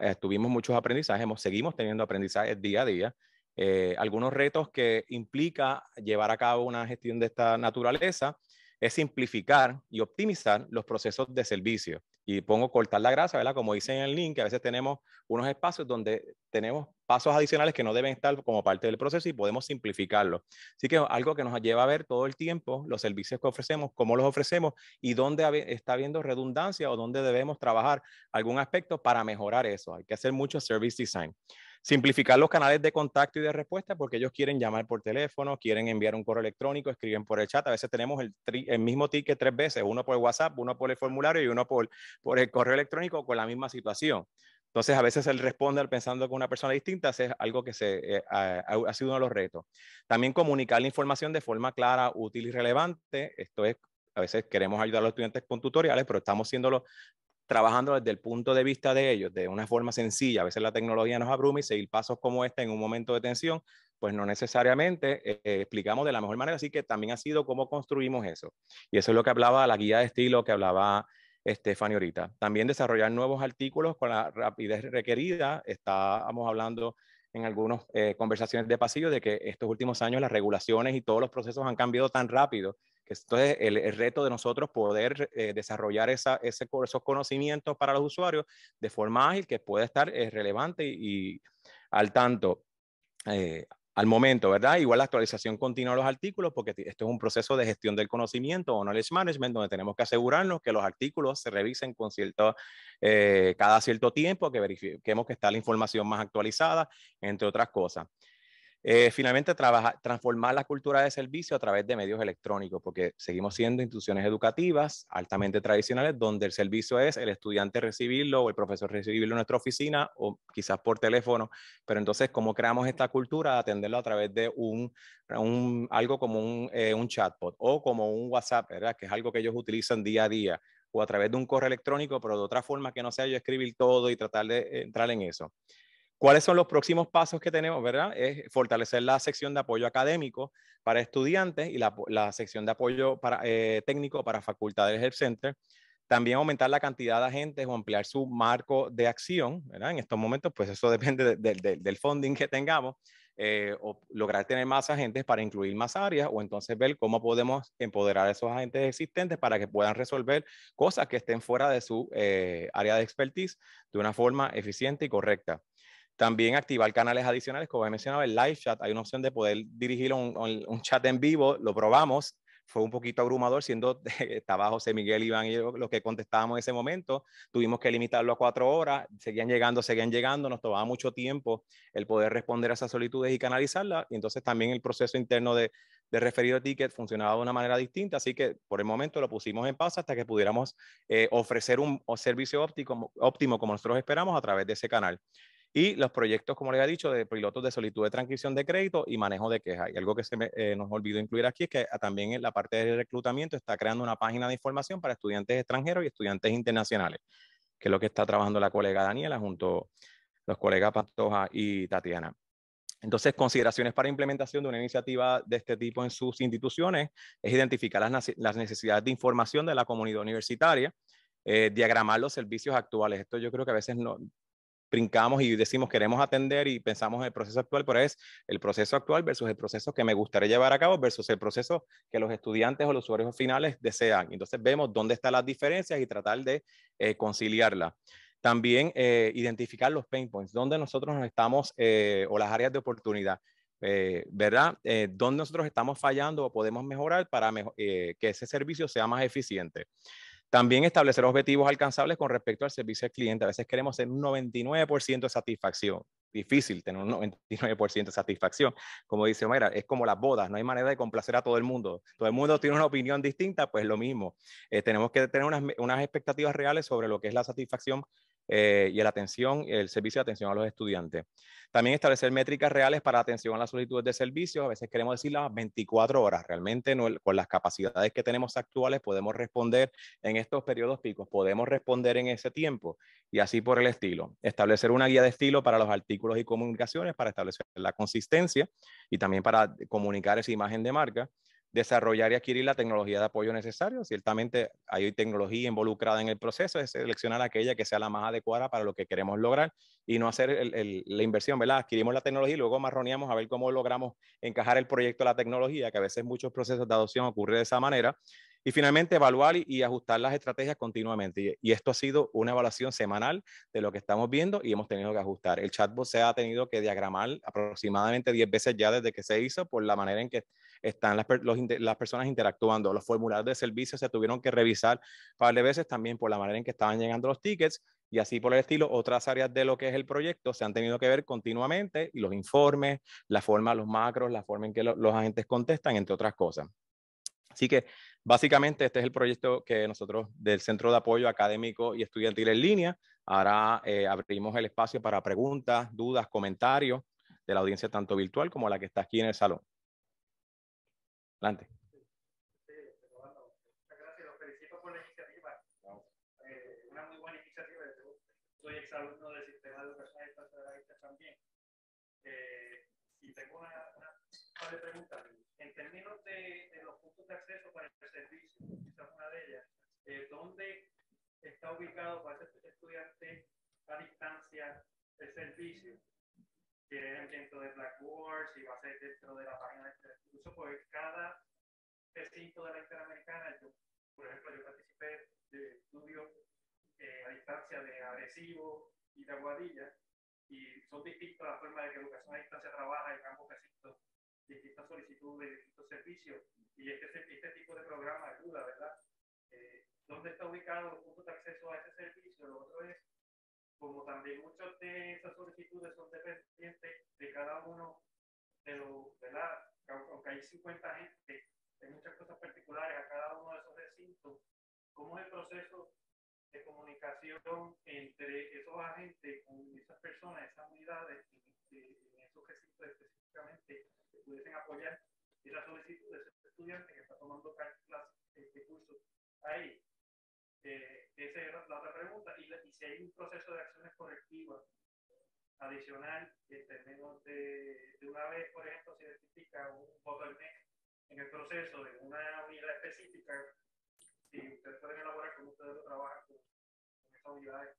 eh, tuvimos muchos aprendizajes, hemos, seguimos teniendo aprendizajes día a día. Eh, algunos retos que implica llevar a cabo una gestión de esta naturaleza es simplificar y optimizar los procesos de servicio. Y pongo cortar la grasa, ¿verdad? Como dice en el link, a veces tenemos unos espacios donde tenemos pasos adicionales que no deben estar como parte del proceso y podemos simplificarlo. Así que algo que nos lleva a ver todo el tiempo los servicios que ofrecemos, cómo los ofrecemos y dónde está habiendo redundancia o dónde debemos trabajar algún aspecto para mejorar eso. Hay que hacer mucho service design. Simplificar los canales de contacto y de respuesta porque ellos quieren llamar por teléfono, quieren enviar un correo electrónico, escriben por el chat. A veces tenemos el, mismo ticket tres veces, uno por WhatsApp, uno por el formulario y uno por, el correo electrónico con la misma situación. Entonces, a veces el responder pensando que una persona distinta es algo que se, eh, ha, ha, sido uno de los retos. También comunicar la información de forma clara, útil y relevante. Esto es, a veces queremos ayudar a los estudiantes con tutoriales, pero estamos siendo los, trabajando desde el punto de vista de ellos, de una forma sencilla, a veces la tecnología nos abruma y seguir pasos como este en un momento de tensión, pues no necesariamente eh, eh, explicamos de la mejor manera, así que también ha sido cómo construimos eso. Y eso es lo que hablaba la guía de estilo que hablaba Stephanie ahorita. También desarrollar nuevos artículos con la rapidez requerida, estábamos hablando en algunas eh, conversaciones de pasillo de que estos últimos años las regulaciones y todos los procesos han cambiado tan rápido entonces, el, el reto de nosotros poder eh, desarrollar esos conocimientos para los usuarios de forma ágil que pueda estar eh, relevante y, al tanto. Eh, al momento, ¿verdad? Igual la actualización continua de los artículos, porque esto es un proceso de gestión del conocimiento o knowledge management, donde tenemos que asegurarnos que los artículos se revisen con cierto, cada cierto tiempo, que verifiquemos que está la información más actualizada, entre otras cosas. Eh, finalmente, transformar la cultura de servicio a través de medios electrónicos, porque seguimos siendo instituciones educativas altamente tradicionales, donde el servicio es el estudiante recibirlo o el profesor recibirlo en nuestra oficina o quizás por teléfono. Pero entonces, ¿cómo creamos esta cultura atenderlo a través de un, algo como un, eh, un, chatbot o como un WhatsApp, ¿verdad? que es algo que ellos utilizan día a día, o a través de un correo electrónico, pero de otra forma que no sea yo escribir todo y tratar de entrar en eso? ¿Cuáles son los próximos pasos que tenemos, verdad? Es fortalecer la sección de apoyo académico para estudiantes y la, sección de apoyo eh, técnico para facultades del Center. También aumentar la cantidad de agentes o ampliar su marco de acción, ¿verdad? En estos momentos, pues eso depende del funding que tengamos, eh, o lograr tener más agentes para incluir más áreas, o entonces ver cómo podemos empoderar a esos agentes existentes para que puedan resolver cosas que estén fuera de su eh, área de expertise de una forma eficiente y correcta. También activar canales adicionales, como he mencionado, el live chat. Hay una opción de poder dirigir un, chat en vivo, lo probamos, fue un poquito abrumador, siendo estaba José Miguel, Iván y yo los que contestábamos en ese momento. Tuvimos que limitarlo a cuatro horas, seguían llegando, seguían llegando, nos tomaba mucho tiempo el poder responder a esas solicitudes y canalizarlas. Y entonces también el proceso interno de, de referido ticket funcionaba de una manera distinta, así que por el momento lo pusimos en paz hasta que pudiéramos eh, ofrecer un, servicio óptico, óptimo como nosotros esperamos a través de ese canal y los proyectos, como le había dicho, de pilotos de solicitud de transcripción de crédito y manejo de quejas. Y algo que se eh, nos olvidó incluir aquí es que ah, también en la parte del reclutamiento está creando una página de información para estudiantes extranjeros y estudiantes internacionales, que es lo que está trabajando la colega Daniela junto a los colegas Pantoja y Tatiana. Entonces, consideraciones para implementación de una iniciativa de este tipo en sus instituciones es identificar las, necesidades de información de la comunidad universitaria, eh, diagramar los servicios actuales. Esto yo creo que a veces no, brincamos y decimos queremos atender y pensamos en el proceso actual, pero es el proceso actual versus el proceso que me gustaría llevar a cabo versus el proceso que los estudiantes o los usuarios finales desean. Entonces vemos dónde están las diferencias y tratar de conciliarla. Eh, conciliarlas. También eh, identificar los pain points, dónde nosotros nos estamos eh, o las áreas de oportunidad. ¿verdad? ¿Dónde nosotros estamos fallando o podemos mejorar para que ese servicio sea más eficiente? También establecer objetivos alcanzables con respecto al servicio al cliente. A veces queremos ser un 99% de satisfacción. Difícil tener un 99% de satisfacción. Como dice Omar, es como las bodas, no hay manera de complacer a todo el mundo. Todo el mundo tiene una opinión distinta, pues lo mismo. Eh, tenemos que tener unas, unas expectativas reales sobre lo que es la satisfacción eh, y la atención, el servicio de atención a los estudiantes. También establecer métricas reales para atención a las solicitudes de servicios. A veces queremos decir las 24 horas. Realmente no, con las capacidades que tenemos actuales podemos responder en estos periodos picos, podemos responder en ese tiempo y así por el estilo. Establecer una guía de estilo para los artículos y comunicaciones para establecer la consistencia y también para comunicar esa imagen de marca desarrollar y adquirir la tecnología de apoyo necesario. Ciertamente hay tecnología involucrada en el proceso, es seleccionar aquella que sea la más adecuada para lo que queremos lograr y no hacer la inversión, ¿verdad? Adquirimos la tecnología y luego marroneamos a ver cómo logramos encajar el proyecto a la tecnología, que a veces muchos procesos de adopción ocurren de esa manera. Y finalmente, evaluar y, ajustar las estrategias continuamente. y, esto ha sido una evaluación semanal de lo que estamos viendo y hemos tenido que ajustar. El chatbot se ha tenido que diagramar aproximadamente 10 veces ya desde que se hizo por la manera en que están las, personas interactuando. Los formularios de servicio se tuvieron que revisar varias veces también por la manera en que estaban llegando los tickets y así por el estilo. Otras áreas de lo que es el proyecto se han tenido que ver continuamente y los informes, la forma, los macros, la forma en que los agentes contestan, entre otras cosas. Así que básicamente este es el proyecto que nosotros del Centro de Apoyo Académico y Estudiantil en línea. Ahora eh, abrimos el espacio para preguntas, dudas, comentarios de la audiencia tanto virtual como la que está aquí en el salón. Gracias. Adelante. soy exalumno del sistema de educación de la vista también. Eh, y tengo una, una En términos de, de, los puntos de acceso para el servicio, esa es una de ellas, eh, ¿dónde está ubicado para ese estudiante a distancia el servicio? si dentro de Blackboard, si va a ser dentro de la página de este Incluso por pues cada recinto de la Interamericana, yo, por ejemplo, yo participé de estudios eh, a distancia de Agresivo y de Aguadilla, y son distintas las formas de que educación a distancia trabaja en ambos recintos, distintas solicitudes, distintos servicios, y este, este tipo de programa ayuda, ¿verdad? Eh, ¿Dónde está ubicado el punto de acceso a ese servicio? Lo otro es como también muchas de esas solicitudes son dependientes de cada uno de ¿verdad? Aunque hay 50 gente, hay muchas cosas particulares a cada uno de esos recintos. ¿Cómo es el proceso de comunicación entre esos agentes con esas personas, esas unidades, en esos recintos específicamente, que pudiesen apoyar y solicitud de ese estudiante que está tomando clases, de este, curso ahí? esa es la otra pregunta. Y, si hay un proceso de acciones correctivas adicional en términos de, de una vez, por ejemplo, se identifica un bottleneck en el proceso de una unidad específica, si ustedes pueden elaborar cómo ustedes lo trabajan con, esas unidades.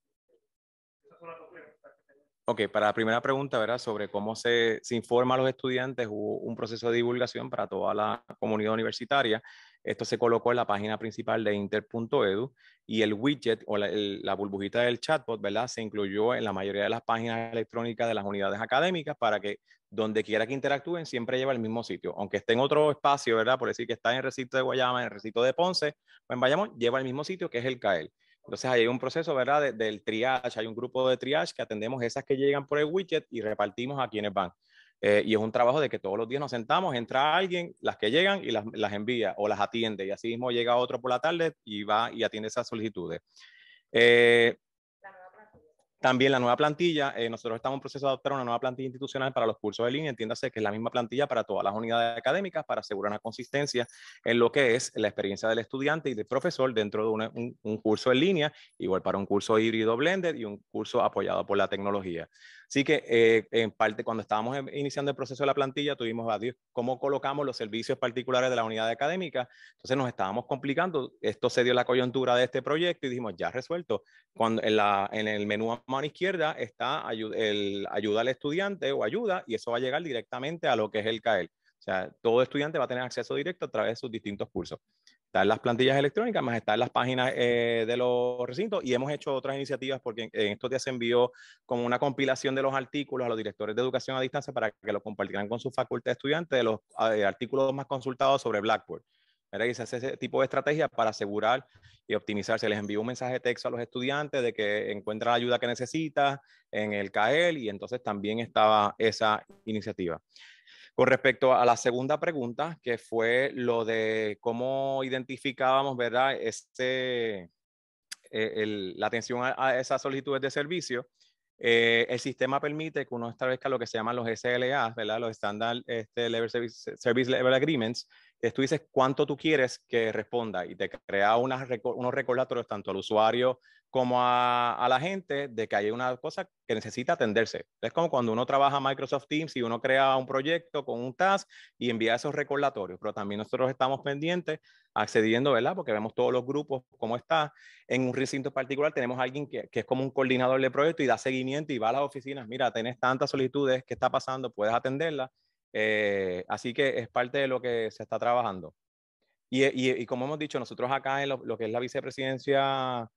Esas son las dos preguntas que tenemos. Ok, para la primera pregunta, ¿verdad? Sobre cómo se, informa a los estudiantes, hubo un proceso de divulgación para toda la comunidad universitaria. Esto se colocó en la página principal de inter.edu y el widget o la, burbujita del chatbot, ¿verdad? Se incluyó en la mayoría de las páginas electrónicas de las unidades académicas para que donde quiera que interactúen siempre lleva el mismo sitio. Aunque esté en otro espacio, ¿verdad? Por decir que está en recinto de Guayama, en recinto de Ponce o en Bayamón, lleva el mismo sitio que es el CAEL. Entonces, hay un proceso, ¿verdad? del triage, hay un grupo de triage que atendemos esas que llegan por el widget y repartimos a quienes van. Eh, y es un trabajo de que todos los días nos sentamos, entra alguien, las que llegan y las, las, envía o las atiende. Y así mismo llega otro por la tarde y va y atiende esas solicitudes. Eh, también la nueva plantilla, eh, nosotros estamos en proceso de adoptar una nueva plantilla institucional para los cursos de línea, entiéndase que es la misma plantilla para todas las unidades académicas para asegurar una consistencia en lo que es la experiencia del estudiante y del profesor dentro de un, un curso en línea, igual para un curso híbrido blended y un curso apoyado por la tecnología. Así que eh, en parte cuando estábamos iniciando el proceso de la plantilla tuvimos a Dios, cómo colocamos los servicios particulares de la unidad académica. Entonces nos estábamos complicando. Esto se dio la coyuntura de este proyecto y dijimos ya resuelto. Cuando en, el menú a mano izquierda está el ayuda al estudiante o ayuda y eso va a llegar directamente a lo que es el CAEL. O sea, todo estudiante va a tener acceso directo a través de sus distintos cursos están las plantillas electrónicas, más están las páginas eh, de los recintos y hemos hecho otras iniciativas porque en, estos días se envió como una compilación de los artículos a los directores de educación a distancia para que lo compartieran con su facultad de estudiantes de los eh, artículos más consultados sobre Blackboard. ¿verdad? se hace ese tipo de estrategia para asegurar y optimizar. Se les envió un mensaje de texto a los estudiantes de que encuentran la ayuda que necesitan en el CAEL y entonces también estaba esa iniciativa. Con respecto a la segunda pregunta, que fue lo de cómo identificábamos, ¿verdad? Este, e, la atención a, esas solicitudes de servicio, eh, el sistema permite que uno establezca lo que se llaman los SLA, ¿verdad? los Standard este, Service, Level Agreements, tú dices cuánto tú quieres que responda y te crea unos recordatorios tanto al usuario como a, la gente de que hay una cosa que necesita atenderse. Es como cuando uno trabaja Microsoft Teams y uno crea un proyecto con un task y envía esos recordatorios, pero también nosotros estamos pendientes accediendo, ¿verdad? Porque vemos todos los grupos cómo está. En un recinto particular tenemos a alguien que, que es como un coordinador de proyecto y da seguimiento y va a las oficinas, mira, tenés tantas solicitudes, ¿qué está pasando? ¿Puedes atenderla. Eh, así que es parte de lo que se está trabajando. Y, y, como hemos dicho, nosotros acá en lo que es la vicepresidencia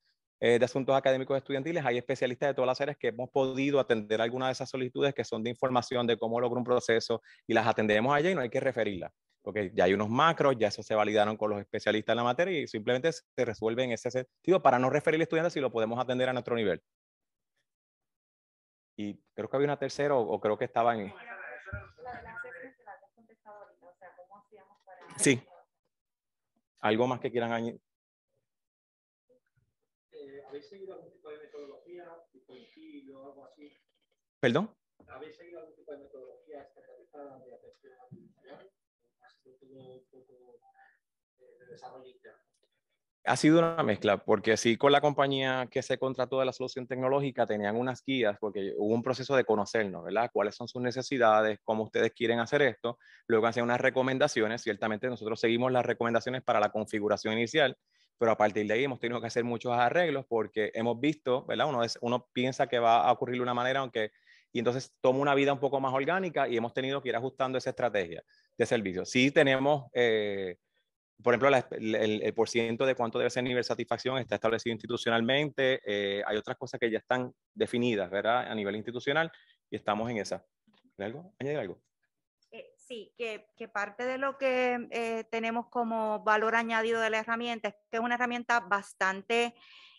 eh, de Asuntos Académicos Estudiantiles, hay especialistas de todas las áreas que hemos podido atender algunas de esas solicitudes que son de información de cómo logro un proceso y las atendemos allá y no hay que referirlas, porque ya hay unos macros, ya eso se validaron con los especialistas en la materia y simplemente se resuelven en ese sentido para no referir estudiantes si lo podemos atender a nuestro nivel. Y creo que había una tercera o, creo que estaba En... Sí. ¿Algo más que quieran añadir? ¿Habéis seguido algún tipo de metodología, ¿Perdón? ¿Habéis seguido algún tipo de metodología de ¿Ha sido todo eh, de desarrollo Ha sido una mezcla, porque sí, con la compañía que se contrató de la solución tecnológica tenían unas guías, porque hubo un proceso de conocernos, ¿verdad? ¿Cuáles son sus necesidades? ¿Cómo ustedes quieren hacer esto? Luego hacían unas recomendaciones, ciertamente nosotros seguimos las recomendaciones para la configuración inicial, pero a partir de ahí hemos tenido que hacer muchos arreglos porque hemos visto, ¿verdad? Uno, es, uno piensa que va a ocurrir de una manera, aunque, y entonces toma una vida un poco más orgánica y hemos tenido que ir ajustando esa estrategia de servicio. Sí tenemos, eh, por ejemplo, el, el ciento de cuánto debe ser nivel de satisfacción está establecido institucionalmente, eh, hay otras cosas que ya están definidas, ¿verdad? A nivel institucional y estamos en esa. algo? ¿Añadir algo? sí, que, parte de lo que eh, tenemos como valor añadido de la herramienta es que es una herramienta bastante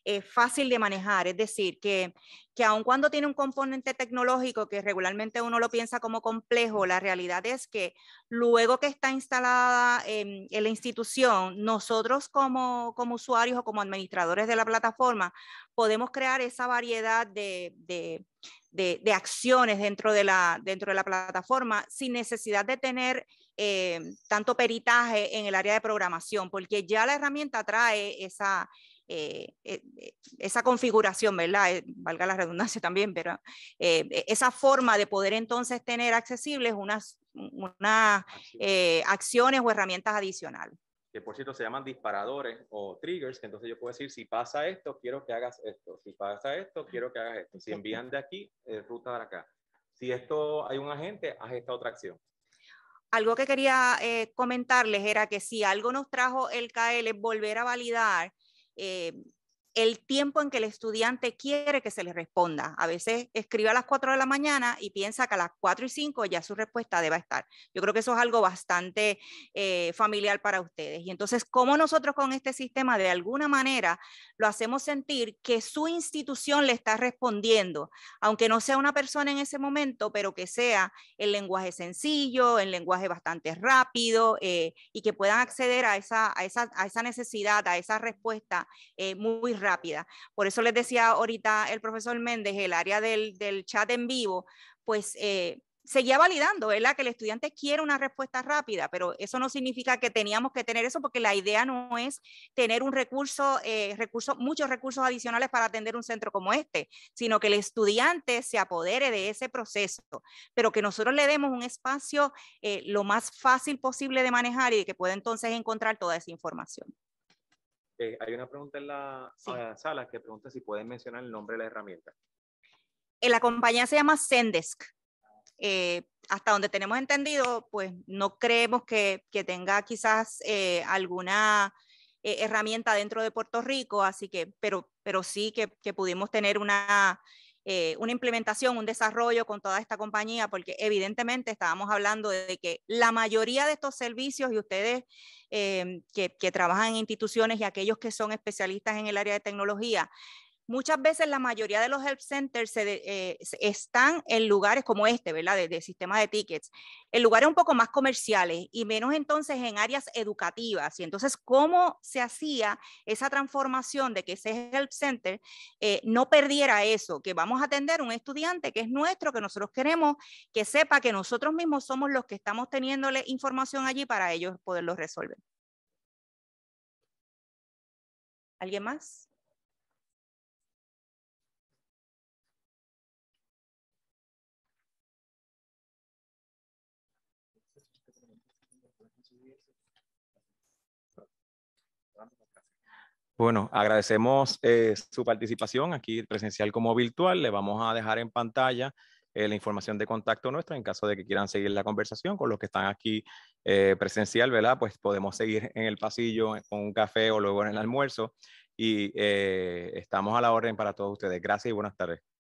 eh, fácil de manejar, es decir, que, que aun cuando tiene un componente tecnológico que regularmente uno lo piensa como complejo, la realidad es que luego que está instalada en, la institución, nosotros como, como, usuarios o como administradores de la plataforma podemos crear esa variedad de, de de, acciones dentro de, la, dentro de la plataforma sin necesidad de tener eh, tanto peritaje en el área de programación, porque ya la herramienta trae esa, eh, eh, esa configuración, ¿verdad? valga la redundancia también, pero e, esa forma de poder entonces tener accesibles unas, unas acciones o herramientas adicionales que por cierto se llaman disparadores o triggers, entonces yo puedo decir, si pasa esto, quiero que hagas esto, si pasa esto, quiero que hagas esto, si envían de aquí, eh, ruta de acá. Si esto hay un agente, haz esta otra acción. Algo que quería eh, comentarles era que si algo nos trajo el KL, volver a validar eh, el tiempo en que el estudiante quiere que se le responda. A veces escribe a las 4 de la mañana y piensa que a las 4 y 5 ya su respuesta debe estar. Yo creo que eso es algo bastante eh, familiar para ustedes. Y entonces, ¿cómo nosotros con este sistema de alguna manera lo hacemos sentir que su institución le está respondiendo, aunque no sea una persona en ese momento, pero que sea el lenguaje sencillo, el lenguaje bastante rápido eh, y que puedan acceder a esa, a esa, necesidad, a esa respuesta eh, muy rápida. Por eso les decía ahorita el profesor Méndez, el área del, chat en vivo, pues eh, seguía validando, ¿verdad? Que el estudiante quiere una respuesta rápida, pero eso no significa que teníamos que tener eso, porque la idea no es tener un recurso, eh, muchos recursos adicionales para atender un centro como este, sino que el estudiante se apodere de ese proceso, pero que nosotros le demos un espacio eh, lo más fácil posible de manejar y que pueda entonces encontrar toda esa información. Eh, hay una pregunta en la, sala que pregunta si pueden mencionar el nombre de la herramienta. Eh, la compañía se llama Sendesk. Eh, hasta donde tenemos entendido, pues no creemos que, tenga quizás alguna herramienta dentro de Puerto Rico, así que, pero, pero sí que pudimos tener una eh, una implementación, un desarrollo con toda esta compañía, porque evidentemente estábamos hablando de que la mayoría de estos servicios y ustedes eh, que trabajan en instituciones y aquellos que son especialistas en el área de tecnología, Muchas veces la mayoría de los help centers eh, están en lugares como este, ¿verdad? De, sistema de tickets, en lugares un poco más comerciales y menos entonces en áreas educativas. Y entonces, ¿cómo se hacía esa transformación de que ese help center eh, no perdiera eso? Que vamos a atender un estudiante que es nuestro, que nosotros queremos que sepa que nosotros mismos somos los que estamos teniéndole información allí para ellos poderlo resolver. ¿Alguien más? Bueno, agradecemos eh, su participación aquí presencial como virtual. Le vamos a dejar en pantalla eh, la información de contacto nuestro en caso de que quieran seguir la conversación con los que están aquí eh, presencial, ¿verdad? Pues podemos seguir en el pasillo con un café o luego en el almuerzo y estamos a la orden para todos ustedes. Gracias y buenas tardes.